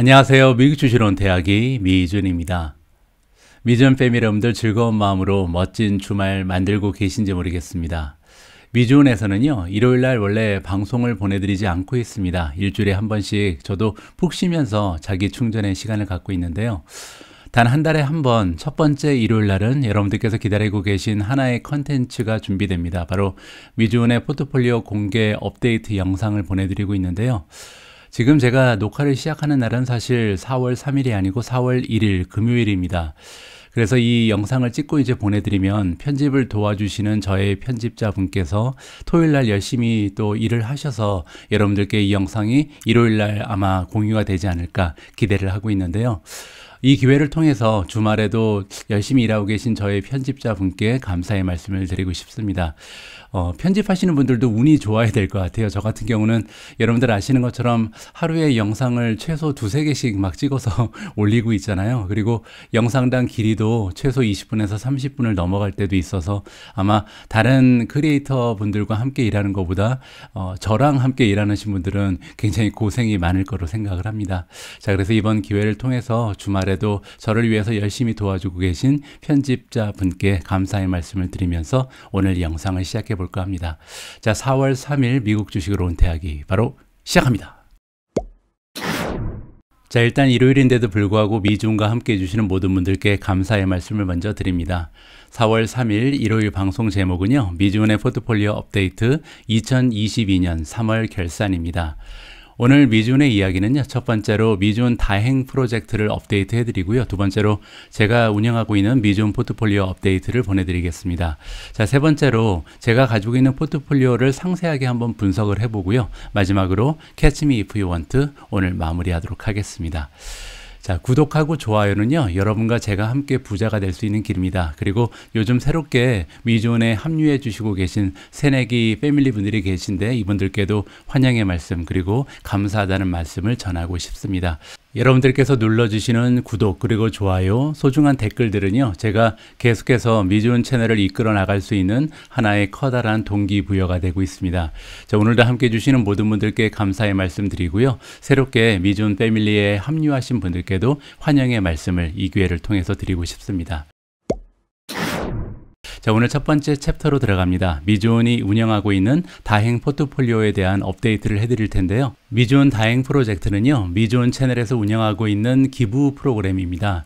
안녕하세요. 미국 주시론 대학이 미준입니다. 미준 패밀리분들 즐거운 마음으로 멋진 주말 만들고 계신지 모르겠습니다. 미주온에서는요, 일요일 날 원래 방송을 보내드리지 않고 있습니다. 일주일에 한 번씩 저도 푹 쉬면서 자기 충전의 시간을 갖고 있는데요. 단 한 달에 한 번, 첫 번째 일요일 날은 여러분들께서 기다리고 계신 하나의 컨텐츠가 준비됩니다. 바로 미주온의 포트폴리오 공개 업데이트 영상을 보내드리고 있는데요. 지금 제가 녹화를 시작하는 날은 사실 4월 3일이 아니고 4월 1일 금요일입니다. 그래서 이 영상을 찍고 이제 보내드리면 편집을 도와주시는 저의 편집자분께서 토요일 날 열심히 또 일을 하셔서 여러분들께 이 영상이 일요일 날 아마 공유가 되지 않을까 기대를 하고 있는데요. 이 기회를 통해서 주말에도 열심히 일하고 계신 저의 편집자분께 감사의 말씀을 드리고 싶습니다. 어, 편집하시는 분들도 운이 좋아야 될 것 같아요. 저 같은 경우는 여러분들 아시는 것처럼 하루에 영상을 최소 두세 개씩 막 찍어서 올리고 있잖아요. 그리고 영상당 길이도 최소 20분에서 30분을 넘어갈 때도 있어서 아마 다른 크리에이터 분들과 함께 일하는 것보다 어, 저랑 함께 일하시는 분들은 굉장히 고생이 많을 거로 생각을 합니다. 자, 그래서 이번 기회를 통해서 주말에도 저를 위해서 열심히 도와주고 계신 편집자 분께 감사의 말씀을 드리면서 오늘 영상을 시작해 볼까 합니다. 자, 4월 3일 미국 주식으로 은퇴하기 바로 시작합니다. 자, 일단 일요일인데도 불구하고 미중과 함께 해주시는 모든 분들께 감사의 말씀을 먼저 드립니다. 4월 3일 일요일 방송 제목은요, 미주은의 포트폴리오 업데이트 2022년 3월 결산입니다. 오늘 미준의 이야기는요. 첫 번째로 미준 다행 프로젝트를 업데이트 해드리고요. 두 번째로 제가 운영하고 있는 미준 포트폴리오 업데이트를 보내드리겠습니다. 자, 세 번째로 제가 가지고 있는 포트폴리오를 상세하게 한번 분석을 해보고요. 마지막으로 캐치미 이프 유원트 오늘 마무리하도록 하겠습니다. 자, 구독하고 좋아요는요, 여러분과 제가 함께 부자가 될 수 있는 길입니다. 그리고 요즘 새롭게 미존에 합류해 주시고 계신 새내기 패밀리 분들이 계신데 이분들께도 환영의 말씀 그리고 감사하다는 말씀을 전하고 싶습니다. 여러분들께서 눌러주시는 구독 그리고 좋아요 소중한 댓글들은요 제가 계속해서 미지운 채널을 이끌어 나갈 수 있는 하나의 커다란 동기부여가 되고 있습니다 자, 오늘도 함께 해주시는 모든 분들께 감사의 말씀 드리고요 새롭게 미지운 패밀리에 합류하신 분들께도 환영의 말씀을 이 기회를 통해서 드리고 싶습니다 자, 오늘 첫 번째 챕터로 들어갑니다. 미존이 운영하고 있는 다행 포트폴리오에 대한 업데이트를 해드릴 텐데요. 미존 다행 프로젝트는요, 미존 채널에서 운영하고 있는 기부 프로그램입니다.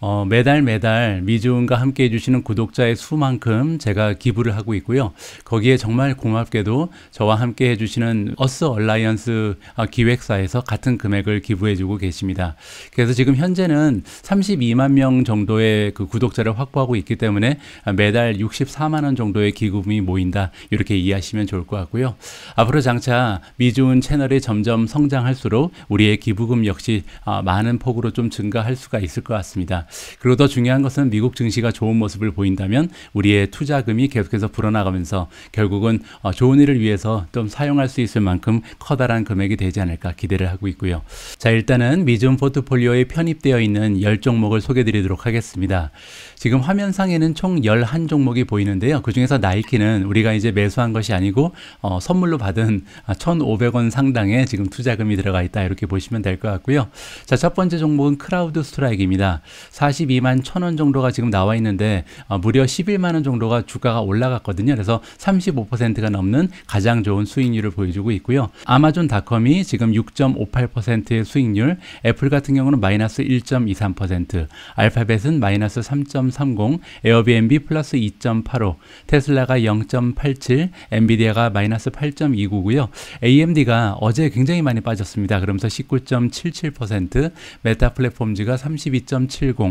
어, 매달 매달 미즈운과 함께 해주시는 구독자의 수만큼 제가 기부를 하고 있고요. 거기에 정말 고맙게도 저와 함께 해주시는 어스 얼라이언스 아, 기획사에서 같은 금액을 기부해주고 계십니다. 그래서 지금 현재는 32만 명 정도의 그 구독자를 확보하고 있기 때문에 매달 64만 원 정도의 기금이 모인다 이렇게 이해하시면 좋을 것 같고요. 앞으로 장차 미즈운 채널이 점점 성장할수록 우리의 기부금 역시 아, 많은 폭으로 좀 증가할 수가 있을 것 같습니다. 그리고 더 중요한 것은 미국 증시가 좋은 모습을 보인다면 우리의 투자금이 계속해서 불어나가면서 결국은 어, 좋은 일을 위해서 좀 사용할 수 있을 만큼 커다란 금액이 되지 않을까 기대를 하고 있고요. 자, 일단은 미중 포트폴리오에 편입되어 있는 10종목을 소개 드리도록 하겠습니다. 지금 화면상에는 총 11종목이 보이는데요. 그 중에서 나이키는 우리가 이제 매수한 것이 아니고 어, 선물로 받은 1,500원 상당의 지금 투자금이 들어가 있다 이렇게 보시면 될 것 같고요. 자, 첫 번째 종목은 크라우드 스트라이크입니다. 42만 1 0 0 0원 정도가 지금 나와 있는데 어, 무려 11만 원 정도가 주가가 올라갔거든요. 그래서 35%가 넘는 가장 좋은 수익률을 보여주고 있고요. 아마존닷컴이 지금 6.58%의 수익률, 애플 같은 경우는 마이너스 1.23%, 알파벳은 마이너스 3.30, 에어비앤비 플러스 2.85, 테슬라가 0.87, 엔비디아가 마이너스 8.29고요. AMD가 어제 굉장히 많이 빠졌습니다. 그러면서 19.77%, 메타 플랫폼즈가 32.70,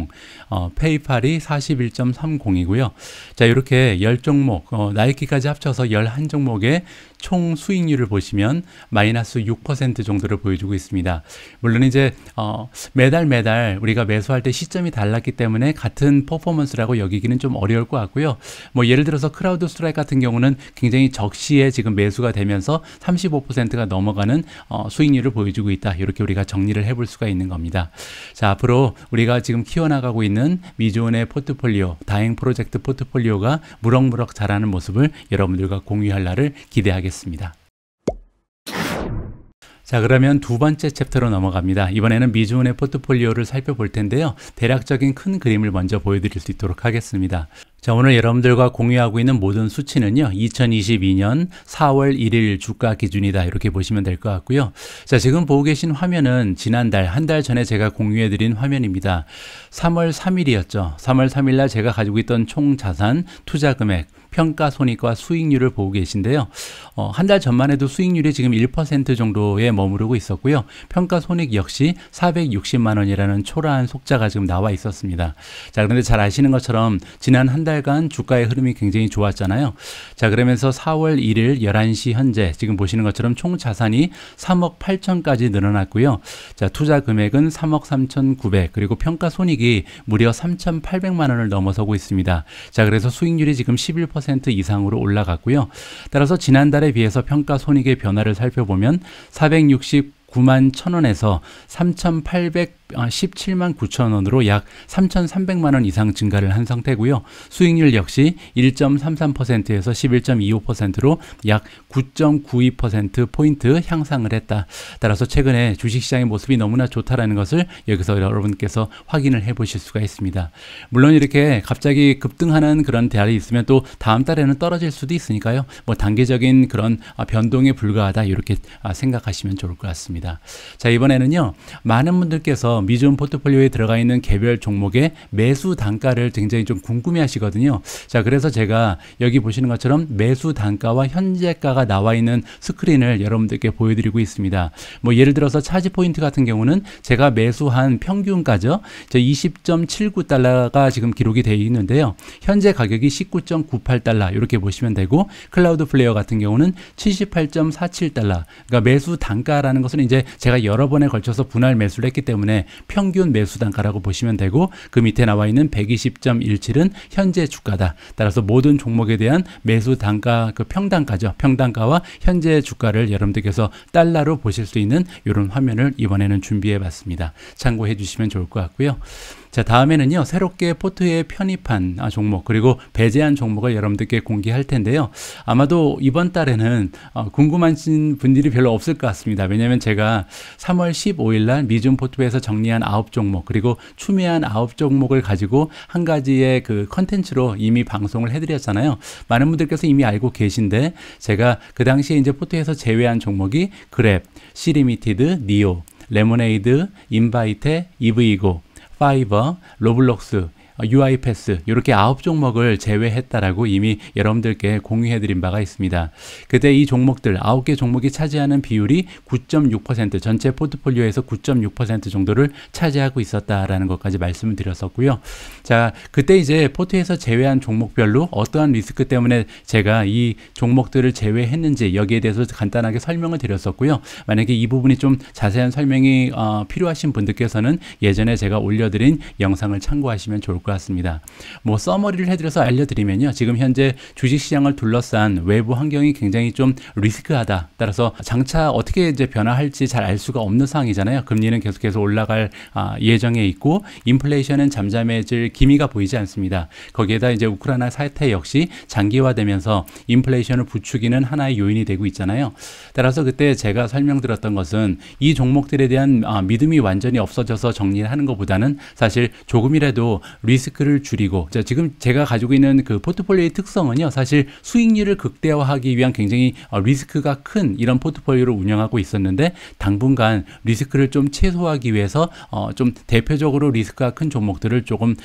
어, 페이팔이 41.30이고요. 자, 이렇게 10종목, 어, 나이키까지 합쳐서 1 1종목에 총 수익률을 보시면 마이너스 6% 정도를 보여주고 있습니다. 물론 이제 어, 매달 매달 우리가 매수할 때 시점이 달랐기 때문에 같은 퍼포먼스라고 여기기는 좀 어려울 것 같고요. 뭐 예를 들어서 크라우드 스트라이크 같은 경우는 굉장히 적시에 지금 매수가 되면서 35%가 넘어가는 어, 수익률을 보여주고 있다. 이렇게 우리가 정리를 해볼 수가 있는 겁니다. 자 앞으로 우리가 지금 키워나가고 있는 미존의 포트폴리오, 다행 프로젝트 포트폴리오가 무럭무럭 자라는 모습을 여러분들과 공유할 날을 기대하겠습니다. 되겠습니다. 자, 그러면 두 번째 챕터로 넘어갑니다. 이번에는 미주은의 포트폴리오를 살펴볼 텐데요. 대략적인 큰 그림을 먼저 보여드릴 수 있도록 하겠습니다. 자, 오늘 여러분들과 공유하고 있는 모든 수치는요, 2022년 4월 1일 주가 기준이다. 이렇게 보시면 될 것 같고요. 자, 지금 보고 계신 화면은 지난달, 한 달 전에 제가 공유해드린 화면입니다. 3월 3일이었죠. 3월 3일날 제가 가지고 있던 총 자산, 투자 금액, 평가 손익과 수익률을 보고 계신데요. 어, 한달 전만 해도 수익률이 지금 1% 정도에 머무르고 있었고요. 평가 손익 역시 460만 원이라는 초라한 속자가 지금 나와 있었습니다. 자, 그런데 잘 아시는 것처럼 지난 한 달간 주가의 흐름이 굉장히 좋았잖아요. 자, 그러면서 4월 1일 11시 현재 지금 보시는 것처럼 총 자산이 3억 8천까지 늘어났고요. 자, 투자 금액은 3억 3,900 그리고 평가 손익이 무려 3,800만 원을 넘어서고 있습니다. 자, 그래서 수익률이 지금 11% 3% 이상으로 올라갔고요. 따라서 지난달에 비해서 평가 손익의 변화를 살펴보면 469만 1,000원에서 17만 아, 9천 원으로 약 3,300만 원 이상 증가를 한 상태고요. 수익률 역시 1.33%에서 11.25%로 약 9.92% 포인트 향상을 했다. 따라서 최근에 주식시장의 모습이 너무나 좋다라는 것을 여기서 여러분께서 확인을 해보실 수가 있습니다. 물론 이렇게 갑자기 급등하는 그런 대안이 있으면 또 다음 달에는 떨어질 수도 있으니까요. 뭐단계적인 그런 아, 변동에 불과하다 이렇게 아, 생각하시면 좋을 것 같습니다. 자 이번에는요 많은 분들께서 미즈온 포트폴리오에 들어가 있는 개별 종목의 매수 단가를 굉장히 좀 궁금해 하시거든요. 자, 그래서 제가 여기 보시는 것처럼 매수 단가와 현재가가 나와 있는 스크린을 여러분들께 보여드리고 있습니다. 뭐 예를 들어서 차지 포인트 같은 경우는 제가 매수한 평균가죠. 20.79달러가 지금 기록이 되어 있는데요. 현재 가격이 19.98달러 이렇게 보시면 되고 클라우드 플레이어 같은 경우는 78.47달러 그러니까 매수 단가라는 것은 이제 제가 여러 번에 걸쳐서 분할 매수를 했기 때문에 평균 매수 단가라고 보시면 되고 그 밑에 나와 있는 120.17은 현재 주가다. 따라서 모든 종목에 대한 매수 단가 그 평단가죠. 평단가와 현재 주가를 여러분들께서 달러로 보실 수 있는 이런 화면을 이번에는 준비해 봤습니다. 참고해 주시면 좋을 것 같고요. 자, 다음에는요, 새롭게 포트에 편입한 종목, 그리고 배제한 종목을 여러분들께 공개할 텐데요. 아마도 이번 달에는 어, 궁금하신 분들이 별로 없을 것 같습니다. 왜냐면 제가 3월 15일 날미중 포트에서 정리한 9종목, 그리고 추미한 9종목을 가지고 한 가지의 그 컨텐츠로 이미 방송을 해드렸잖아요. 많은 분들께서 이미 알고 계신데, 제가 그 당시에 이제 포트에서 제외한 종목이 그랩, 시리미티드, 니오, 레모네이드, 인바이테, 이브이고 파이버, 로블록스 UI 어, 패스 이렇게 아홉 종목을 제외했다라고 이미 여러분들께 공유해드린 바가 있습니다. 그때 이 종목들 아홉 개 종목이 차지하는 비율이 9.6% 전체 포트폴리오에서 9.6% 정도를 차지하고 있었다라는 것까지 말씀을 드렸었고요. 자 그때 이제 포트에서 제외한 종목별로 어떠한 리스크 때문에 제가 이 종목들을 제외했는지 여기에 대해서 간단하게 설명을 드렸었고요. 만약에 이 부분이 좀 자세한 설명이 어, 필요하신 분들께서는 예전에 제가 올려드린 영상을 참고하시면 좋을 것 같습니다. 것 같습니다. 뭐 써머리를 해드려서 알려드리면요. 지금 현재 주식시장을 둘러싼 외부 환경이 굉장히 좀 리스크하다. 따라서 장차 어떻게 이제 변화할지 잘 알 수가 없는 상황이잖아요. 금리는 계속해서 올라갈 아, 예정에 있고 인플레이션은 잠잠해질 기미가 보이지 않습니다. 거기에다 이제 우크라이나 사태 역시 장기화되면서 인플레이션을 부추기는 하나의 요인이 되고 있잖아요. 따라서 그때 제가 설명드렸던 것은 이 종목들에 대한 아, 믿음이 완전히 없어져서 정리를 하는 것보다는 사실 조금이라도 리 리스크를 줄이고 자, 지금 제가 가지고 있는 그 포트폴리오의 특성은요. 사실 수익률을 극대화하기 위한 굉장히 어, 리스크가 큰 이런 포트폴리오를 운영하고 있었는데 당분간 리스크를 좀 최소화하기 위해서 어, 좀 대표적으로 리스크가 큰 종목들을 조금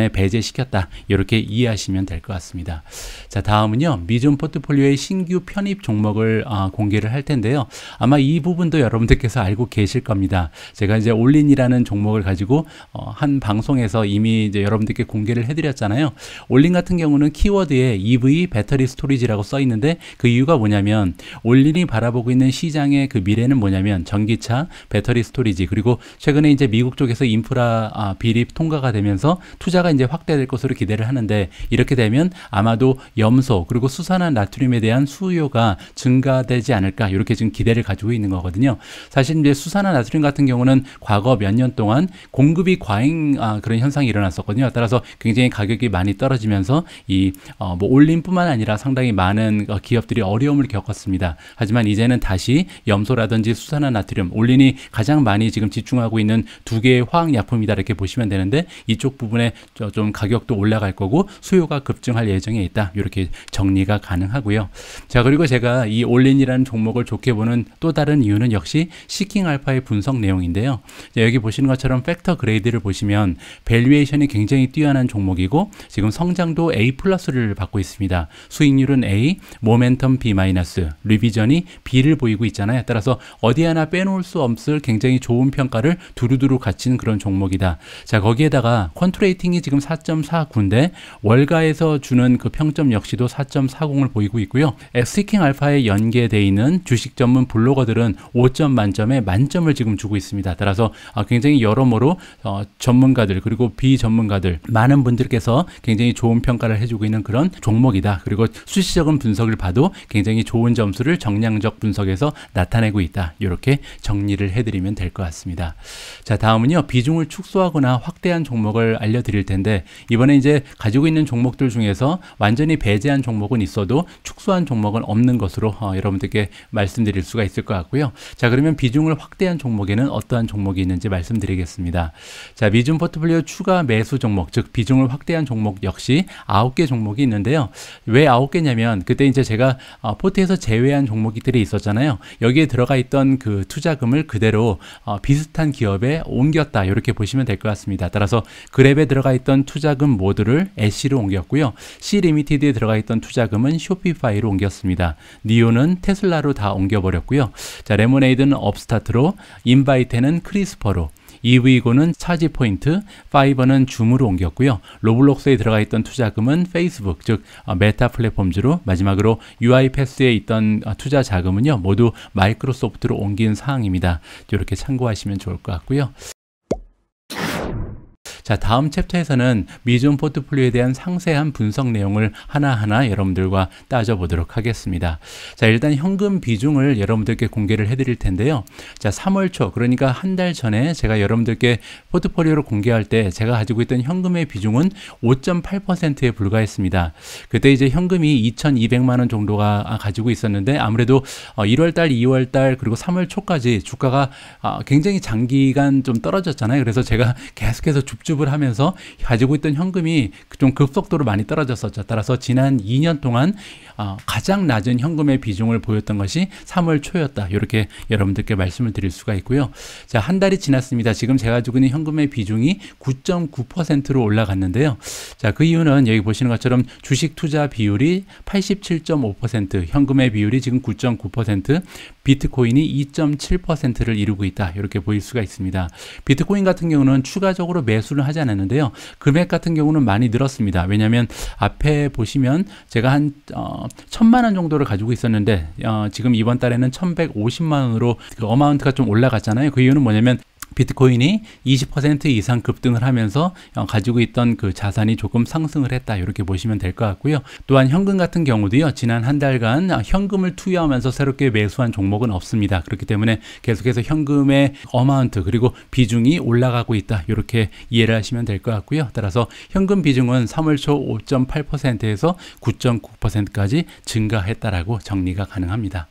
이번에 배제시켰다. 이렇게 이해하시면 될 것 같습니다. 자, 다음은요. 미존 포트폴리오의 신규 편입 종목을 어, 공개를 할 텐데요. 아마 이 부분도 여러분들께서 알고 계실 겁니다. 제가 이제 올린이라는 종목을 가지고 어, 한 방송에서 이미 이제 여러분 여러분들께 공개를 해드렸잖아요. 올린 같은 경우는 키워드에 EV 배터리 스토리지라고 써 있는데 그 이유가 뭐냐면 올린이 바라보고 있는 시장의 그 미래는 뭐냐면 전기차, 배터리 스토리지 그리고 최근에 이제 미국 쪽에서 인프라 아, 비립 통과가 되면서 투자가 이제 확대될 것으로 기대를 하는데 이렇게 되면 아마도 염소 그리고 수산화 나트륨에 대한 수요가 증가되지 않을까 이렇게 지금 기대를 가지고 있는 거거든요. 사실 이제 수산화 나트륨 같은 경우는 과거 몇 년 동안 공급이 과잉 아, 그런 현상이 일어났었거든요. 했거든 따라서 굉장히 가격이 많이 떨어지면서 이뭐 어, 올림뿐만 아니라 상당히 많은 어, 기업들이 어려움을 겪었습니다. 하지만 이제는 다시 염소라든지 수산화 나트륨, 올린이 가장 많이 지금 집중하고 있는 두 개의 화학 약품이다 이렇게 보시면 되는데 이쪽 부분에 좀 가격도 올라갈 거고 수요가 급증할 예정에 있다. 이렇게 정리가 가능하고요. 자, 그리고 제가 이 올린이라는 종목을 좋게 보는 또 다른 이유는 역시 시킹 알파의 분석 내용인데요. 여기 보시는 것처럼 팩터 그레이드를 보시면 밸류에이션이 굉장히 굉장히 뛰어난 종목이고 지금 성장도 A 플러스를 받고 있습니다. 수익률은 A, 모멘텀 B 마이너스, 리비전이 B를 보이고 있잖아요. 따라서 어디 하나 빼놓을 수 없을 굉장히 좋은 평가를 두루두루 갖춘 그런 종목이다. 자 거기에다가 컨트레이팅이 지금 4.49인데 월가에서 주는 그 평점 역시도 4.40을 보이고 있고요. 스티킹 알파에 연계돼 있는 주식 전문 블로거들은 5점 만점에 만점을 지금 주고 있습니다. 따라서 아, 굉장히 여러모로 어, 전문가들 그리고 비전문가들 전문가들 많은 분들께서 굉장히 좋은 평가를 해주고 있는 그런 종목이다. 그리고 수시적인 분석을 봐도 굉장히 좋은 점수를 정량적 분석에서 나타내고 있다. 이렇게 정리를 해드리면 될 것 같습니다. 자 다음은요 비중을 축소하거나 확대한 종목을 알려드릴 텐데 이번에 이제 가지고 있는 종목들 중에서 완전히 배제한 종목은 있어도 축소한 종목은 없는 것으로 어, 여러분들께 말씀드릴 수가 있을 것 같고요. 자 그러면 비중을 확대한 종목에는 어떠한 종목이 있는지 말씀드리겠습니다. 자 미중 포트폴리오 추가 매수 종 종목, 즉 비중을 확대한 종목 역시 아홉 개 종목이 있는데요. 왜 아홉 개냐면 그때 이제 제가 어, 포트에서 제외한 종목들이 있었잖아요. 여기에 들어가 있던 그 투자금을 그대로 어, 비슷한 기업에 옮겼다 이렇게 보시면 될 것 같습니다. 따라서 그랩에 들어가 있던 투자금 모두를 애쉬로 옮겼고요. C 리미티드에 들어가 있던 투자금은 쇼피파이로 옮겼습니다. 니오는 테슬라로 다 옮겨버렸고요. 자 레모네이드는 업스타트로, 인바이테는 크리스퍼로, 2위고는 차지 포인트, 파이버는 줌으로 옮겼고요. 로블록스에 들어가 있던 투자금은 페이스북, 즉 어, 메타 플랫폼즈로 마지막으로 UiPath에 있던 어, 투자 자금은요. 모두 마이크로소프트로 옮긴 상황입니다. 이렇게 참고하시면 좋을 것 같고요. 자, 다음 챕터에서는 미존 포트폴리오에 대한 상세한 분석 내용을 하나하나 여러분들과 따져보도록 하겠습니다. 자, 일단 현금 비중을 여러분들께 공개를 해드릴 텐데요. 자, 3월 초, 그러니까 한 달 전에 제가 여러분들께 포트폴리오를 공개할 때 제가 가지고 있던 현금의 비중은 5.8%에 불과했습니다. 그때 이제 현금이 2,200만 원 정도가 가지고 있었는데 아무래도 1월 어, 달, 2월 달 그리고 3월 초까지 주가가 아, 굉장히 장기간 좀 떨어졌잖아요. 그래서 제가 계속해서 줍줍 수입을 하면서 가지고 있던 현금이 좀 급속도로 많이 떨어졌었죠. 따라서 지난 2년 동안 어, 가장 낮은 현금의 비중을 보였던 것이 3월 초였다. 이렇게 여러분들께 말씀을 드릴 수가 있고요. 자, 한 달이 지났습니다. 지금 제가 가지고 있는 현금의 비중이 9.9%로 올라갔는데요. 자, 그 이유는 여기 보시는 것처럼 주식 투자 비율이 87.5%, 현금의 비율이 지금 9.9%, 비트코인이 2.7%를 이루고 있다. 이렇게 보일 수가 있습니다. 비트코인 같은 경우는 추가적으로 매수를 하지 않았는데요. 금액 같은 경우는 많이 늘었습니다. 왜냐하면 앞에 보시면 제가 한 어, 천만 원 정도를 가지고 있었는데 어, 지금 이번 달에는 1150만 원으로 그 어마운트가 좀 올라갔잖아요. 그 이유는 뭐냐면 비트코인이 20% 이상 급등을 하면서 어, 가지고 있던 그 자산이 조금 상승을 했다 이렇게 보시면 될 것 같고요. 또한 현금 같은 경우도요. 지난 한 달간 어, 현금을 투여하면서 새롭게 매수한 종목은 없습니다. 그렇기 때문에 계속해서 현금의 어마운트 그리고 비중이 올라가고 있다 이렇게 이해를 하시면 될 것 같고요. 따라서 현금 비중은 3월 초 5.8%에서 9.9%까지 증가했다라고 정리가 가능합니다.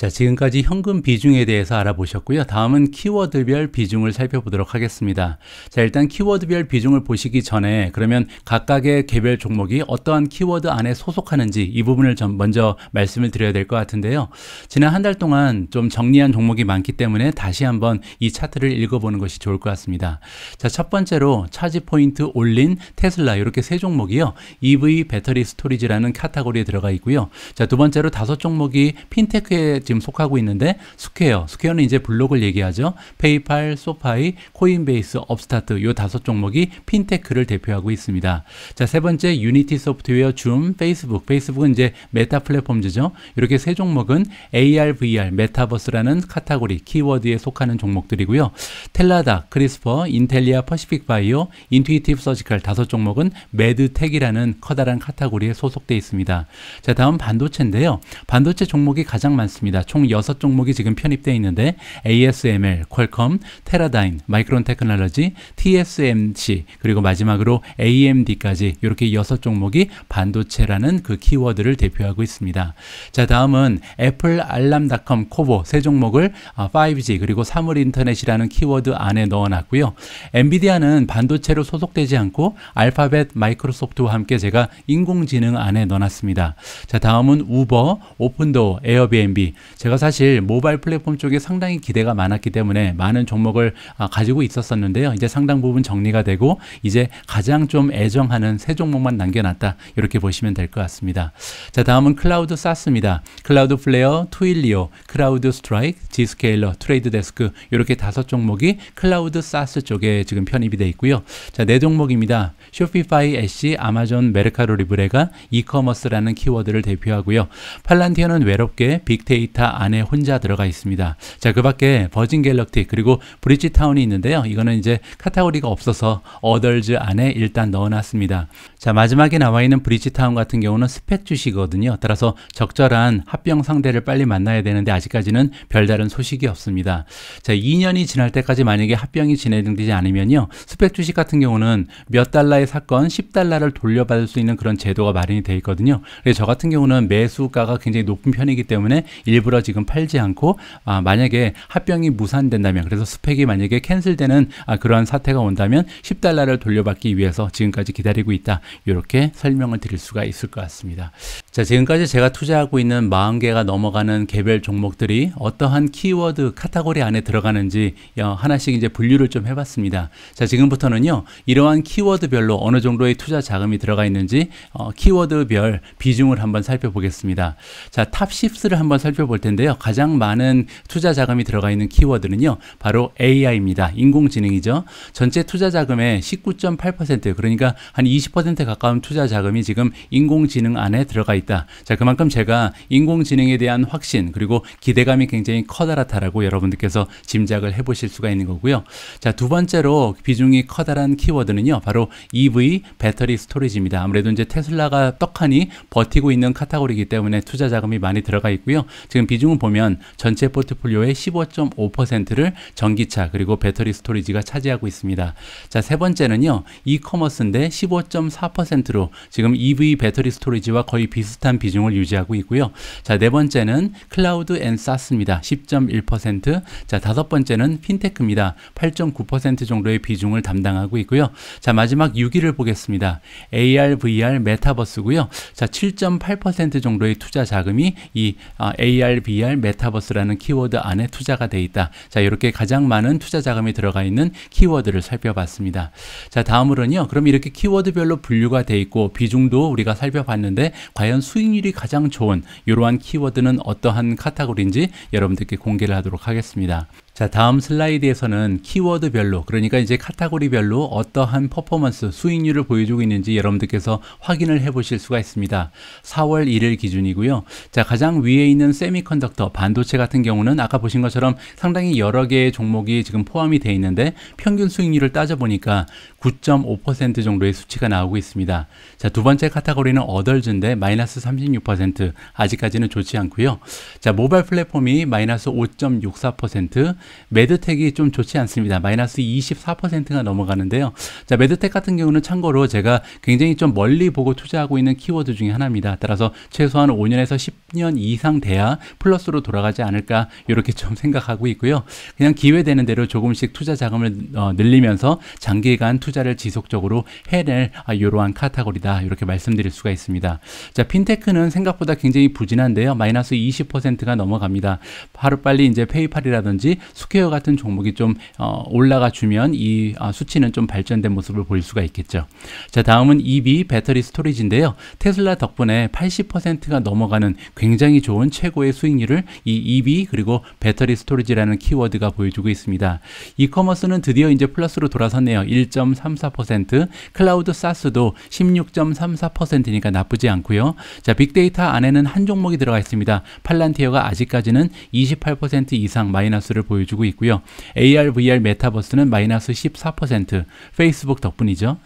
자, 지금까지 현금 비중에 대해서 알아보셨고요. 다음은 키워드별 비중을 살펴보도록 하겠습니다. 자, 일단 키워드별 비중을 보시기 전에 그러면 각각의 개별 종목이 어떠한 키워드 안에 소속하는지 이 부분을 먼저 말씀을 드려야 될 것 같은데요. 지난 한 달 동안 좀 정리한 종목이 많기 때문에 다시 한번 이 차트를 읽어보는 것이 좋을 것 같습니다. 자, 첫 번째로 차지 포인트 올린 테슬라 이렇게 세 종목이요. EV 배터리 스토리지라는 카테고리에 들어가 있고요. 자, 두 번째로 다섯 종목이 핀테크에 지금 속하고 있는데 스퀘어, 스퀘어는 이제 블록을 얘기하죠. 페이팔, 소파이, 코인베이스, 업스타트 요 다섯 종목이 핀테크를 대표하고 있습니다. 자, 세 번째 유니티 소프트웨어, 줌, 페이스북. 페이스북은 이제 메타 플랫폼즈죠. 이렇게 세 종목은 AR, VR, 메타버스라는 카테고리 키워드에 속하는 종목들이고요. 텔라다, 크리스퍼, 인텔리아, 퍼시픽 바이오, 인투이티브 서지컬 다섯 종목은 매드텍이라는 커다란 카테고리에 소속돼 있습니다. 자, 다음 반도체인데요. 반도체 종목이 가장 많습니다. 있습니다. 총 6종목이 지금 편입되어 있는데 ASML, 퀄컴, 테라다인, 마이크론 테크놀로지, TSMC, 그리고 마지막으로 AMD까지 이렇게 6종목이 반도체라는 그 키워드를 대표하고 있습니다. 자, 다음은 애플 알람닷컴 코보 세 종목을 5G 아, 그리고 사물인터넷이라는 키워드 안에 넣어놨고요. 엔비디아는 반도체로 소속되지 않고 알파벳, 마이크로소프트와 함께 제가 인공지능 안에 넣어놨습니다. 자, 다음은 우버, 오픈도어, 에어비앤비, 제가 사실 모바일 플랫폼 쪽에 상당히 기대가 많았기 때문에 많은 종목을 아, 가지고 있었었는데요. 이제 상당 부분 정리가 되고 이제 가장 좀 애정하는 세 종목만 남겨놨다. 이렇게 보시면 될 것 같습니다. 자, 다음은 클라우드 사스입니다. 클라우드 플레어, 투일리오, 클라우드 스트라이크, 지스케일러, 트레이드 데스크 이렇게 다섯 종목이 클라우드 사스 쪽에 지금 편입이 돼 있고요. 자, 네 종목입니다. 쇼피파이, 애쉬, 아마존, 메르카로 리브레가 이커머스라는 키워드를 대표하고요. 팔란티어는 외롭게 빅테이터 데이터 안에 혼자 들어가 있습니다. 자, 그 밖에 버진 갤럭틱 그리고 브릿지 타운이 있는데요. 이거는 이제 카테고리가 없어서 어덜즈 안에 일단 넣어놨습니다. 자, 마지막에 나와 있는 브릿지 타운 같은 경우는 스펙 주식이거든요 따라서 적절한 합병 상대를 빨리 만나야 되는데 아직까지는 별다른 소식이 없습니다. 자, 2년이 지날 때까지 만약에 합병이 진행되지 않으면요. 스펙 주식 같은 경우는 몇 달러의 사건 10달러를 돌려받을 수 있는 그런 제도가 마련이 돼 있거든요. 그래서 저 같은 경우는 매수가가 굉장히 높은 편이기 때문에 일 일부러 지금 팔지 않고 아, 만약에 합병이 무산된다면 그래서 스펙이 만약에 캔슬되는 아, 그러한 사태가 온다면 10달러를 돌려받기 위해서 지금까지 기다리고 있다. 이렇게 설명을 드릴 수가 있을 것 같습니다. 자, 지금까지 제가 투자하고 있는 40개가 넘어가는 개별 종목들이 어떠한 키워드 카테고리 안에 들어가는지 어, 하나씩 이제 분류를 좀 해봤습니다. 자, 지금부터는요, 이러한 키워드별로 어느 정도의 투자 자금이 들어가 있는지 어, 키워드별 비중을 한번 살펴보겠습니다. 자, 탑 10를 한번 살펴볼 텐데요. 가장 많은 투자 자금이 들어가 있는 키워드는요, 바로 AI입니다. 인공지능이죠. 전체 투자 자금의 19.8% 그러니까 한 20% 가까운 투자 자금이 지금 인공지능 안에 들어가 있습니다. 있다. 자, 그만큼 제가 인공지능에 대한 확신 그리고 기대감이 굉장히 커다랗다라고 여러분들께서 짐작을 해보실 수가 있는 거고요. 자, 두 번째로 비중이 커다란 키워드는요, 바로 EV 배터리 스토리지입니다. 아무래도 이제 테슬라가 떡하니 버티고 있는 카테고리이기 때문에 투자 자금이 많이 들어가 있고요. 지금 비중을 보면 전체 포트폴리오의 15.5%를 전기차 그리고 배터리 스토리지가 차지하고 있습니다. 자, 세 번째는요, 이커머스인데 15.4%로 지금 EV 배터리 스토리지와 거의 비슷 비슷한 비중을 유지하고 있고요. 자, 네 번째는 클라우드 앤 사스입니다. 10.1%. 자, 다섯 번째는 핀테크입니다. 8.9% 정도의 비중을 담당하고 있고요. 자, 마지막 6위를 보겠습니다. AR, VR, 메타버스고요. 자, 7.8% 정도의 투자 자금이 이 AR, 아, VR, 메타버스라는 키워드 안에 투자가 돼 있다. 자, 이렇게 가장 많은 투자 자금이 들어가 있는 키워드를 살펴봤습니다. 자, 다음으로는요. 그럼 이렇게 키워드별로 분류가 돼 있고 비중도 우리가 살펴봤는데 과연 가장 수익률이 가장 좋은 이러한 키워드는 어떠한 카테고리인지 여러분들께 공개를 하도록 하겠습니다. 자, 다음 슬라이드에서는 키워드별로 그러니까 이제 카테고리별로 어떠한 퍼포먼스 수익률을 보여주고 있는지 여러분들께서 확인을 해 보실 수가 있습니다. 4월 1일 기준이고요. 자, 가장 위에 있는 세미컨덕터 반도체 같은 경우는 아까 보신 것처럼 상당히 여러 개의 종목이 지금 포함이 되어 있는데 평균 수익률을 따져 보니까 9.5% 정도의 수치가 나오고 있습니다. 자, 두 번째 카테고리는 어덜즈인데 마이너스 36% 아직까지는 좋지 않고요. 자, 모바일 플랫폼이 마이너스 5.64% 매드텍이 좀 좋지 않습니다. 마이너스 24%가 넘어가는데요. 자, 매드텍 같은 경우는 참고로 제가 굉장히 좀 멀리 보고 투자하고 있는 키워드 중에 하나입니다. 따라서 최소한 5년에서 10년 이상 돼야 플러스로 돌아가지 않을까 이렇게 좀 생각하고 있고요. 그냥 기회 되는 대로 조금씩 투자 자금을 어, 늘리면서 장기간 투자를 지속적으로 해낼 아, 이러한 카테고리다 이렇게 말씀드릴 수가 있습니다. 자, 핀테크는 생각보다 굉장히 부진한데요. 마이너스 20%가 넘어갑니다. 하루 빨리 이제 페이팔이라든지 스퀘어 같은 종목이 좀 어, 올라가 주면 이 아, 수치는 좀 발전된 모습을 보일 수가 있겠죠. 자 다음은 EV 배터리 스토리지인데요. 테슬라 덕분에 80%가 넘어가는 굉장히 좋은 최고의 수익률을 이 EV 그리고 배터리 스토리지라는 키워드가 보여주고 있습니다. 이커머스는 드디어 이제 플러스로 돌아섰네요. 1.34% 클라우드 사스도 16.34%니까 나쁘지 않고요. 자 빅데이터 안에는 한 종목이 들어가 있습니다. 팔란티어가 아직까지는 28% 이상 마이너스를 보여 보여주고 있고요. AR, VR 메타버스는 마이너스 14%, 페이스북 덕분이죠.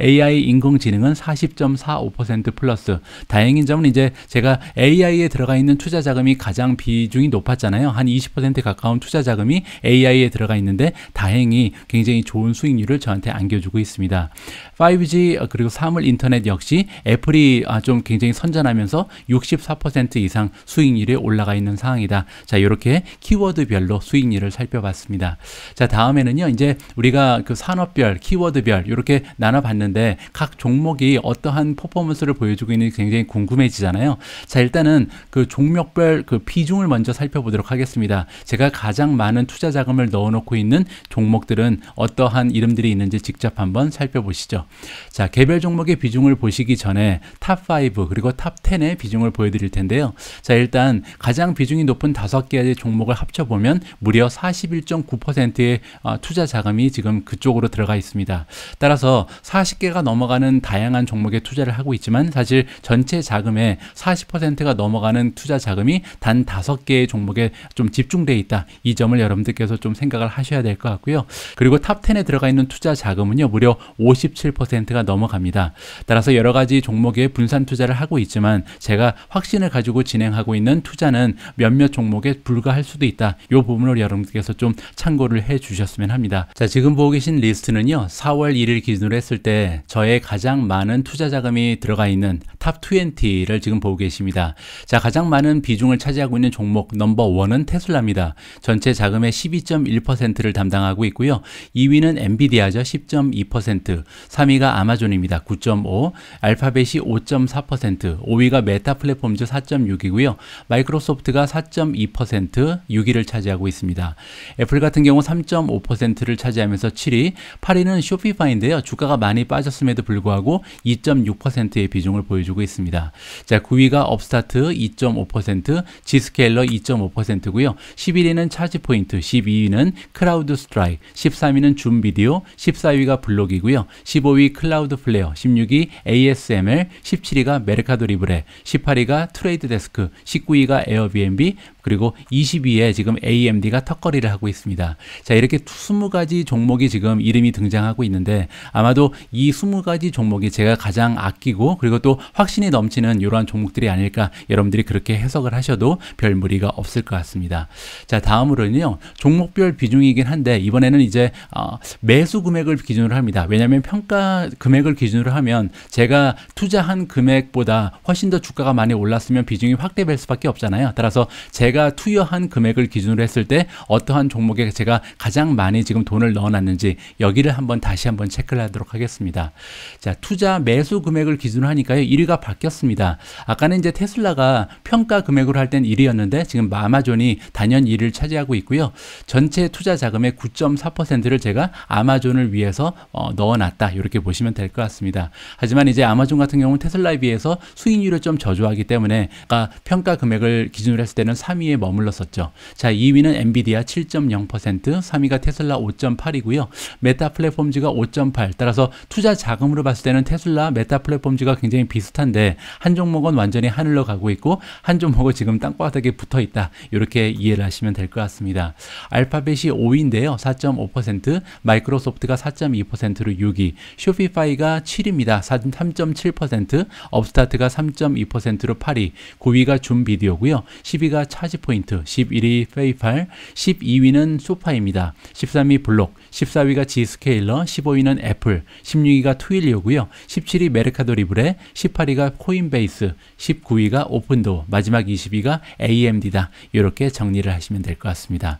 AI 인공지능은 40.45% 플러스. 다행인 점은 이제 제가 AI에 들어가 있는 투자 자금이 가장 비중이 높았잖아요. 한 20% 가까운 투자 자금이 AI에 들어가 있는데 다행히 굉장히 좋은 수익률을 저한테 안겨주고 있습니다. 5G 그리고 사물 인터넷 역시 애플이 아, 좀 굉장히 선전하면서 64% 이상 수익률에 올라가 있는 상황이다. 자, 이렇게 키워드별로 수익 률 수익률을 살펴봤습니다. 자, 다음에는요. 이제 우리가 그 산업별, 키워드별 이렇게 나눠봤는데 각 종목이 어떠한 퍼포먼스를 보여주고 있는지 굉장히 궁금해지잖아요. 자, 일단은 그 종목별 그 비중을 먼저 살펴보도록 하겠습니다. 제가 가장 많은 투자 자금을 넣어놓고 있는 종목들은 어떠한 이름들이 있는지 직접 한번 살펴보시죠. 자, 개별 종목의 비중을 보시기 전에 탑 5 그리고 탑10의 비중을 보여드릴 텐데요. 자, 일단 가장 비중이 높은 5 개의 종목을 합쳐보면 무려 무려 41.9%의 어, 투자 자금이 지금 그쪽으로 들어가 있습니다. 따라서 40개가 넘어가는 다양한 종목에 투자를 하고 있지만 사실 전체 자금의 40%가 넘어가는 투자 자금이 단 5개의 종목에 좀집중되어 있다. 이 점을 여러분들께서 좀 생각을 하셔야 될 것 같고요. 그리고 탑10에 들어가 있는 투자 자금은요. 무려 57%가 넘어갑니다. 따라서 여러 가지 종목에 분산 투자를 하고 있지만 제가 확신을 가지고 진행하고 있는 투자는 몇몇 종목에 불과할 수도 있다. 이 부분을 여러분들께서 여러분께서 좀 참고를 해 주셨으면 합니다. 자, 지금 보고 계신 리스트는요. 4월 1일 기준으로 했을 때 저의 가장 많은 투자 자금이 들어가 있는 탑 20를 지금 보고 계십니다. 자, 가장 많은 비중을 차지하고 있는 종목 넘버 1은 테슬라입니다. 전체 자금의 12.1%를 담당하고 있고요. 2위는 엔비디아죠. 10.2%. 3위가 아마존입니다. 9.5. 알파벳이 5.4%. 5위가 메타 플랫폼즈 4.6이고요. 마이크로소프트가 4.2% 6위를 차지하고 있습니다. 있습니다. 애플 같은 경우 3.5%를 차지하면서 7위, 8위는 쇼피파인데요. 주가가 많이 빠졌음에도 불구하고 2.6%의 비중을 보여주고 있습니다. 자, 9위가 업스타트 2.5%, 지스케일러 2.5%고요. 11위는 차지포인트, 12위는 크라우드 스트라이, 크 13위는 줌비디오, 14위가 블록이고요. 15위 클라우드 플레어, 16위 ASML, 17위가 메르카도 리브레, 18위가 트레이드 데스크, 19위가 에어비앤비, 그리고 2 2위에 지금 AMD가 턱걸이를 하고 있습니다. 자, 이렇게 20가지 종목이 지금 이름이 등장하고 있는데 아마도 이 20가지 종목이 제가 가장 아끼고 그리고 또 확신이 넘치는 이러한 종목들이 아닐까 여러분들이 그렇게 해석을 하셔도 별 무리가 없을 것 같습니다. 자, 다음으로는요. 종목별 비중이긴 한데 이번에는 이제 어, 매수 금액을 기준으로 합니다. 왜냐하면 평가 금액을 기준으로 하면 제가 투자한 금액보다 훨씬 더 주가가 많이 올랐으면 비중이 확대될 수밖에 없잖아요. 따라서 제가 투여한 금액을 기준으로 했을 때 어떠한 종목에 제가 가장 많이 지금 돈을 넣어놨는지 여기를 한번 다시 한번 체크를 하도록 하겠습니다. 자, 투자 매수 금액을 기준으로 하니까요. 1위가 바뀌었습니다. 아까는 이제 테슬라가 평가 금액으로 할 땐 1위였는데 지금 아마존이 단연 1위를 차지하고 있고요. 전체 투자 자금의 9.4%를 제가 아마존을 위해서 어, 넣어놨다. 이렇게 보시면 될 것 같습니다. 하지만 이제 아마존 같은 경우는 테슬라에 비해서 수익률을 좀 저조하기 때문에 아까 그러니까 평가 금액을 기준으로 했을 때는 3위에 머물렀었죠. 자, 2위는 MB 엔비디아 7.0%, 3위가 테슬라 5.8이고요. 메타 플랫폼즈가 5.8. 따라서 투자 자금으로 봤을 때는 테슬라, 메타 플랫폼즈가 굉장히 비슷한데 한 종목은 완전히 하늘로 가고 있고 한 종목은 지금 땅바닥에 붙어 있다. 이렇게 이해를 하시면 될 것 같습니다. 알파벳이 5위인데요. 4.5%, 마이크로소프트가 4.2%로 6위, 쇼피파이가 7위입니다. 3.7%, 업스타트가 3.2%로 8위, 9위가 줌 비디오고요. 10위가 차지포인트, 11위 페이팔, 12위는 소파입니다. 13위 블록, 14위가 G스케일러, 15위는 애플, 16위가 투일리오고요. 17위 메르카도 리브레, 18위가 코인베이스, 19위가 오픈도, 마지막 20위가 AMD다. 이렇게 정리를 하시면 될 것 같습니다.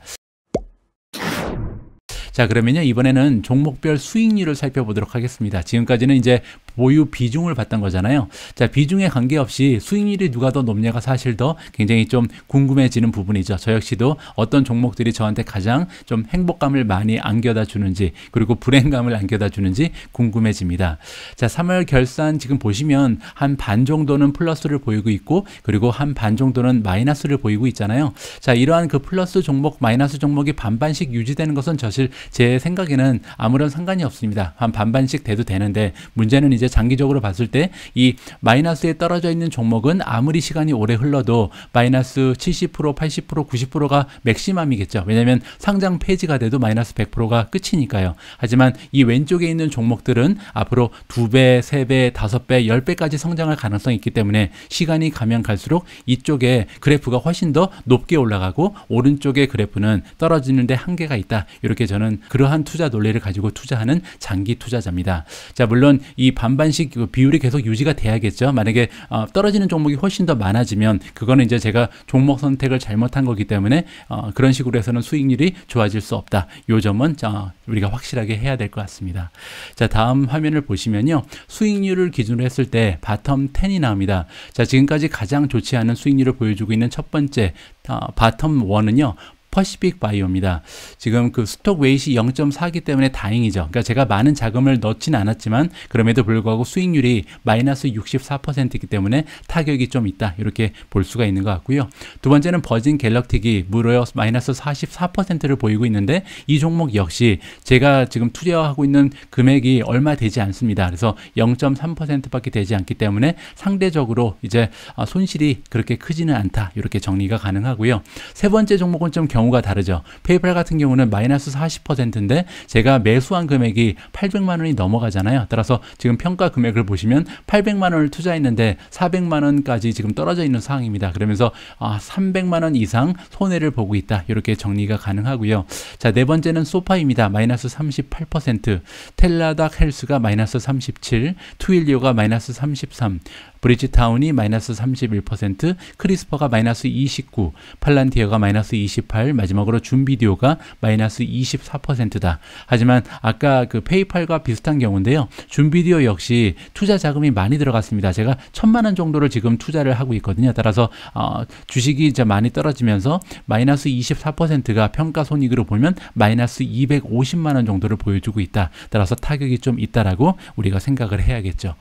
자 그러면요 이번에는 종목별 수익률을 살펴보도록 하겠습니다 지금까지는 이제 보유 비중을 봤던 거잖아요. 자, 비중에 관계없이 수익률이 누가 더 높냐가 사실 더 굉장히 좀 궁금해지는 부분이죠. 저 역시도 어떤 종목들이 저한테 가장 좀 행복감을 많이 안겨다 주는지 그리고 불행감을 안겨다 주는지 궁금해집니다. 자, 3월 결산 지금 보시면 한 반 정도는 플러스를 보이고 있고 그리고 한 반 정도는 마이너스를 보이고 있잖아요. 자, 이러한 그 플러스 종목, 마이너스 종목이 반반씩 유지되는 것은 사실 제 생각에는 아무런 상관이 없습니다. 한 반반씩 돼도 되는데 문제는 이제 이제 장기적으로 봤을 때 이 마이너스에 떨어져 있는 종목은 아무리 시간이 오래 흘러도 마이너스 70%, 80%, 90%가 맥시멈이겠죠. 왜냐면 상장 폐지가 돼도 마이너스 100%가 끝이니까요. 하지만 이 왼쪽에 있는 종목들은 앞으로 2배, 3배, 5배, 10배까지 성장할 가능성이 있기 때문에 시간이 가면 갈수록 이쪽에 그래프가 훨씬 더 높게 올라가고 오른쪽의 그래프는 떨어지는데 한계가 있다. 이렇게 저는 그러한 투자 논리를 가지고 투자하는 장기 투자자입니다. 자, 물론 이반복 반반씩 비율이 계속 유지가 돼야겠죠. 만약에 어, 떨어지는 종목이 훨씬 더 많아지면 그거는 이제 제가 종목 선택을 잘못한 거기 때문에 어, 그런 식으로 해서는 수익률이 좋아질 수 없다. 요 점은 어, 우리가 확실하게 해야 될 것 같습니다. 자, 다음 화면을 보시면요. 수익률을 기준으로 했을 때 바텀 10이 나옵니다. 자, 지금까지 가장 좋지 않은 수익률을 보여주고 있는 첫 번째 어, 바텀 1은요. 퍼시픽 바이오입니다. 지금 그 스톡 웨이시 0.4기 때문에 다행이죠. 그러니까 제가 많은 자금을 넣진 않았지만 그럼에도 불구하고 수익률이 마이너스 64%이기 때문에 타격이 좀 있다. 이렇게 볼 수가 있는 것 같고요. 두 번째는 버진 갤럭틱이 무려 마이너스 44%를 보이고 있는데 이 종목 역시 제가 지금 투자하고 있는 금액이 얼마 되지 않습니다. 그래서 0.3%밖에 되지 않기 때문에 상대적으로 이제 아, 손실이 그렇게 크지는 않다. 이렇게 정리가 가능하고요. 세 번째 종목은 좀 경우가 다르죠. 페이팔 같은 경우는 마이너스 40%인데 제가 매수한 금액이 800만 원이 넘어가잖아요. 따라서 지금 평가 금액을 보시면 800만 원을 투자했는데 400만 원까지 지금 떨어져 있는 상황입니다. 그러면서 아, 300만 원 이상 손해를 보고 있다. 이렇게 정리가 가능하고요. 자, 네 번째는 소파입니다. 마이너스 38%, 텔라다 헬스가 마이너스 37, 투일리오가 마이너스 33, 브리지타운이 마이너스 31%, 크리스퍼가 마이너스 29, 팔란티어가 마이너스 28, 페이팔 마지막으로 준비디오가 마이너스 24%다. 하지만 아까 그 페이팔과 비슷한 경우인데요. 준비디오 역시 투자 자금이 많이 들어갔습니다. 제가 천만 원 정도를 지금 투자를 하고 있거든요. 따라서 어, 주식이 이제 많이 떨어지면서 마이너스 24%가 평가 손익으로 보면 마이너스 250만 원 정도를 보여주고 있다. 따라서 타격이 좀 있다라고 우리가 생각을 해야겠죠.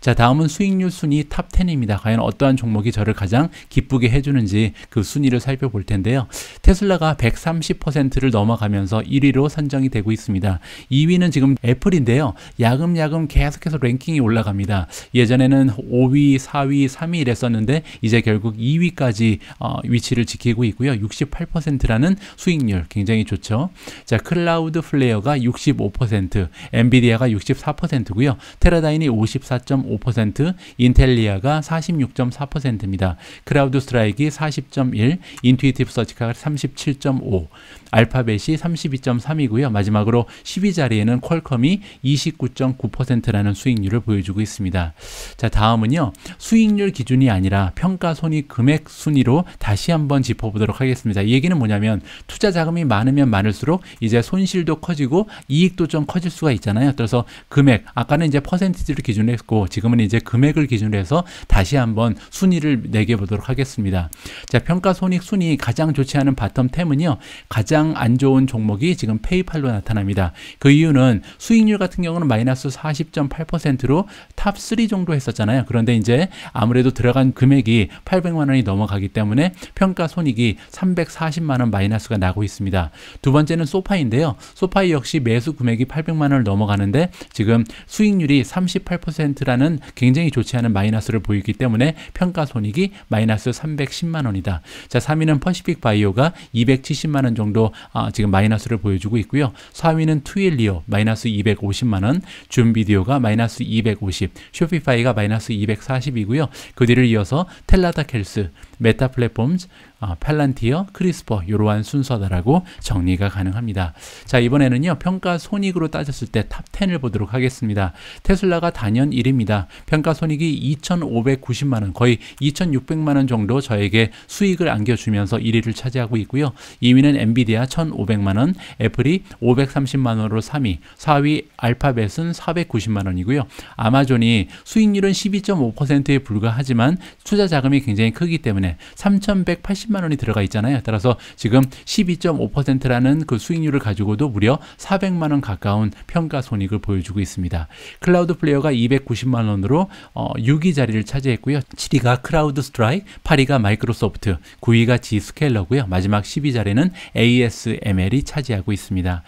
자, 다음은 수익률 순위 탑 10입니다. 과연 어떠한 종목이 저를 가장 기쁘게 해주는지 그 순위를 살펴볼 텐데요. 테슬라 테슬라가 130%를 넘어가면서 1위로 선정이 되고 있습니다. 2위는 지금 애플인데요. 야금야금 계속해서 랭킹이 올라갑니다. 예전에는 5위, 4위, 3위 이랬었는데 이제 결국 2위까지 어, 위치를 지키고 있고요. 68%라는 수익률 굉장히 좋죠. 자, 클라우드 플레이어가 65%, 엔비디아가 64%고요. 테라다인이 54.5%, 인텔리아가 46.4%입니다. 크라우드 스트라이크 40.1, 인투이티브 서치카가 37 37.5, 알파벳이 32.3이고요. 마지막으로 12자리에는 퀄컴이 29.9%라는 수익률을 보여주고 있습니다. 자, 다음은요. 수익률 기준이 아니라 평가 손익 금액 순위로 다시 한번 짚어보도록 하겠습니다. 이 얘기는 뭐냐면 투자 자금이 많으면 많을수록 이제 손실도 커지고 이익도 좀 커질 수가 있잖아요. 그래서 금액, 아까는 이제 퍼센티지를 기준으로 했고 지금은 이제 금액을 기준으로 해서 다시 한번 순위를 내게 보도록 하겠습니다. 자, 평가 손익 순위 가장 좋지 않은 바텀 템은요. 가장 안 좋은 종목이 지금 페이팔로 나타납니다. 그 이유는 수익률 같은 경우는 마이너스 40.8%로 탑3 정도 했었잖아요. 그런데 이제 아무래도 들어간 금액이 800만 원이 넘어가기 때문에 평가 손익이 340만 원 마이너스가 나고 있습니다. 두 번째는 소파인데요. 소파 역시 매수 금액이 800만 원을 넘어가는데 지금 수익률이 38%라는 굉장히 좋지 않은 마이너스를 보이기 때문에 평가 손익이 마이너스 310만 원이다. 자, 3위는 퍼시픽 바이오가 270만 원 정도 아, 지금 마이너스를 보여주고 있고요. 4위는 투일리오 마이너스 250만 원, 준비디오가 마이너스 250, 쇼피파이가 마이너스 240이고요. 그 뒤를 이어서 텔라다 켈스, 메타 플랫폼즈, 아, 팔란티어, 크리스퍼 이러한 순서다라고 정리가 가능합니다. 자 이번에는요 평가 손익으로 따졌을 때 탑 10을 보도록 하겠습니다. 테슬라가 단연 1위입니다. 평가 손익이 2,590만 원 거의 2,600만 원 정도 저에게 수익을 안겨주면서 1위를 차지하고 있고요. 2위는 엔비디아 1,500만 원, 애플이 530만 원으로 3위, 4위 알파벳은 490만 원이고요. 아마존이 수익률은 12.5%에 불과하지만 투자 자금이 굉장히 크기 때문에 3,180만 3 0만 원이 들어가 있잖아요. 따라서 지금 12.5%라는 그 수익률을 가지고도 무려 400만 원 가까운 평가 손익을 보여주고 있습니다. 클라우드 플레이어가 290만 원으로 어, 6위 자리를 차지했고요. 7위가 크라우드 스트라이크, 8위가 마이크로소프트, 9위가 G 스케일러고요. 마지막 10위 자리는 ASML이 차지하고 있습니다.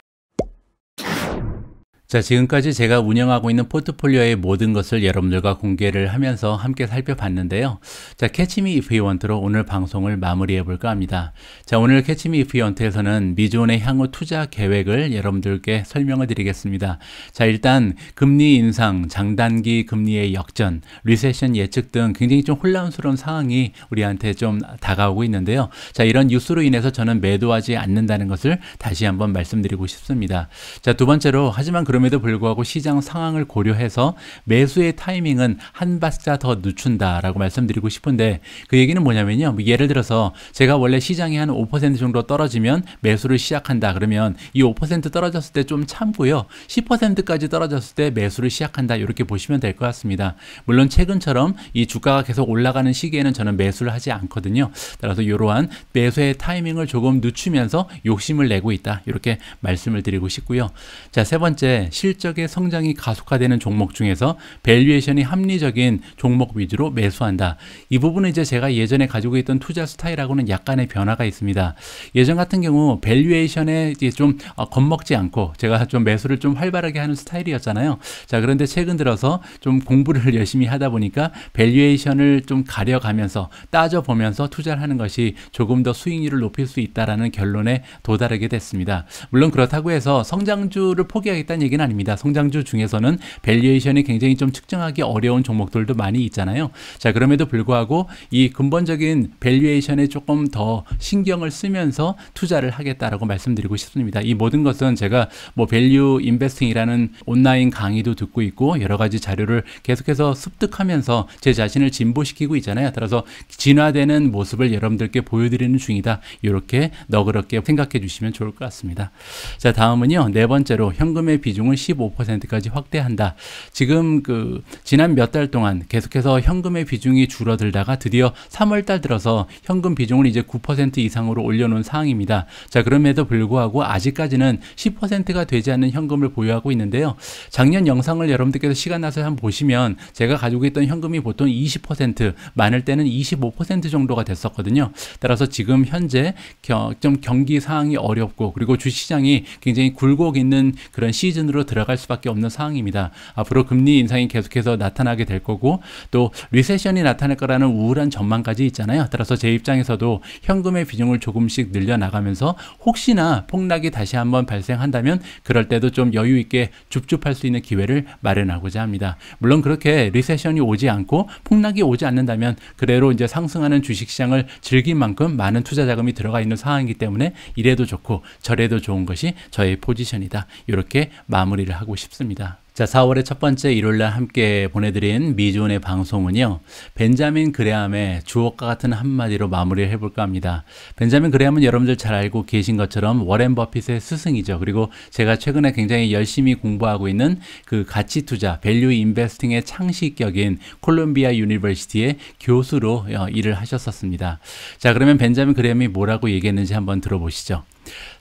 자, 지금까지 제가 운영하고 있는 포트폴리오의 모든 것을 여러분들과 공개를 하면서 함께 살펴봤는데요. 자, 캐치미 이프이원트로 오늘 방송을 마무리해 볼까 합니다. 자, 오늘 캐치미 이프이원트에서는 미존의 향후 투자 계획을 여러분들께 설명을 드리겠습니다. 자, 일단 금리 인상, 장단기 금리의 역전, 리세션 예측 등 굉장히 좀 혼란스러운 상황이 우리한테 좀 다가오고 있는데요. 자, 이런 뉴스로 인해서 저는 매도하지 않는다는 것을 다시 한번 말씀드리고 싶습니다. 자, 두 번째로 하지만 그 그럼에도 불구하고 시장 상황을 고려해서 매수의 타이밍은 한 박자 더 늦춘다라고 말씀드리고 싶은데 그 얘기는 뭐냐면요. 뭐 예를 들어서 제가 원래 시장이 한 5% 정도 떨어지면 매수를 시작한다 그러면 이 5% 떨어졌을 때 좀 참고요. 10%까지 떨어졌을 때 매수를 시작한다 이렇게 보시면 될 것 같습니다. 물론 최근처럼 이 주가가 계속 올라가는 시기에는 저는 매수를 하지 않거든요. 따라서 이러한 매수의 타이밍을 조금 늦추면서 욕심을 내고 있다 이렇게 말씀을 드리고 싶고요. 자 세 번째 실적의 성장이 가속화되는 종목 중에서 밸류에이션이 합리적인 종목 위주로 매수한다. 이 부분은 이제 제가 예전에 가지고 있던 투자 스타일하고는 약간의 변화가 있습니다. 예전 같은 경우 밸류에이션에 좀 어, 겁먹지 않고 제가 좀 매수를 좀 활발하게 하는 스타일이었잖아요. 자 그런데 최근 들어서 좀 공부를 열심히 하다 보니까 밸류에이션을 좀 가려가면서 따져보면서 투자를 하는 것이 조금 더 수익률을 높일 수 있다라는 결론에 도달하게 됐습니다. 물론 그렇다고 해서 성장주를 포기하겠다는 얘기는 얘기는 아닙니다. 성장주 중에서는 밸류에이션이 굉장히 좀 측정하기 어려운 종목들도 많이 있잖아요. 자 그럼에도 불구하고 이 근본적인 밸류에이션에 조금 더 신경을 쓰면서 투자를 하겠다라고 말씀드리고 싶습니다. 이 모든 것은 제가 뭐 밸류 인베스팅이라는 온라인 강의도 듣고 있고 여러 가지 자료를 계속해서 습득하면서 제 자신을 진보시키고 있잖아요. 따라서 진화되는 모습을 여러분들께 보여드리는 중이다. 이렇게 너그럽게 생각해 주시면 좋을 것 같습니다. 자 다음은요 네 번째로 현금의 비중 비중을 15%까지 확대한다. 지금 그 지난 몇 달 동안 계속해서 현금의 비중이 줄어들다가 드디어 3월 달 들어서 현금 비중을 이제 9% 이상으로 올려놓은 상황입니다. 자, 그럼에도 불구하고 아직까지는 10%가 되지 않는 현금을 보유하고 있는데요. 작년 영상을 여러분들께서 시간 나서 한번 보시면 제가 가지고 있던 현금이 보통 20% 많을 때는 25% 정도가 됐었거든요. 따라서 지금 현재 겨, 좀 경기 상황이 어렵고 그리고 주시장이 굉장히 굴곡 있는 그런 시즌으로 수준로 들어갈 수밖에 없는 상황입니다. 앞으로 금리 인상이 계속해서 나타나게 될 거고 또 리세션이 나타날 거라는 우울한 전망까지 있잖아요. 따라서 제 입장에서도 현금의 비중을 조금씩 늘려나가면서 혹시나 폭락이 다시 한번 발생한다면 그럴 때도 좀 여유 있게 줍줍할 수 있는 기회를 마련하고자 합니다. 물론 그렇게 리세션이 오지 않고 폭락이 오지 않는다면 그대로 이제 상승하는 주식시장을 즐긴 만큼 많은 투자 자금이 들어가 있는 상황이기 때문에 이래도 좋고 저래도 좋은 것이 저의 포지션이다. 이렇게 마음 마무리를 하고 싶습니다. 자, 4월의 첫 번째 일요일날 함께 보내드린 미존의 방송은요, 벤자민 그레함의 주옥과 같은 한마디로 마무리를 해볼까 합니다. 벤자민 그레함은 여러분들 잘 알고 계신 것처럼 워렌 버핏의 스승이죠. 그리고 제가 최근에 굉장히 열심히 공부하고 있는 그 가치 투자, 밸류 인베스팅의 창시격인 콜롬비아 유니버시티의 교수로 어, 일을 하셨었습니다. 자, 그러면 벤자민 그레함이 뭐라고 얘기했는지 한번 들어보시죠.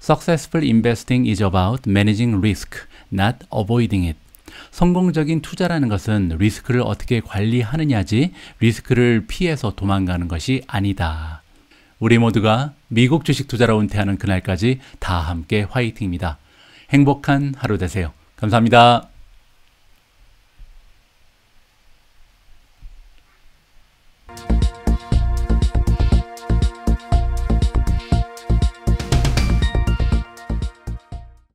Successful investing is about managing risk. not avoiding it. 성공적인 투자라는 것은 리스크를 어떻게 관리하느냐지 리스크를 피해서 도망가는 것이 아니다. 우리 모두가 미국 주식 투자로 은퇴하는 그날까지 다 함께 화이팅입니다. 행복한 하루 되세요. 감사합니다.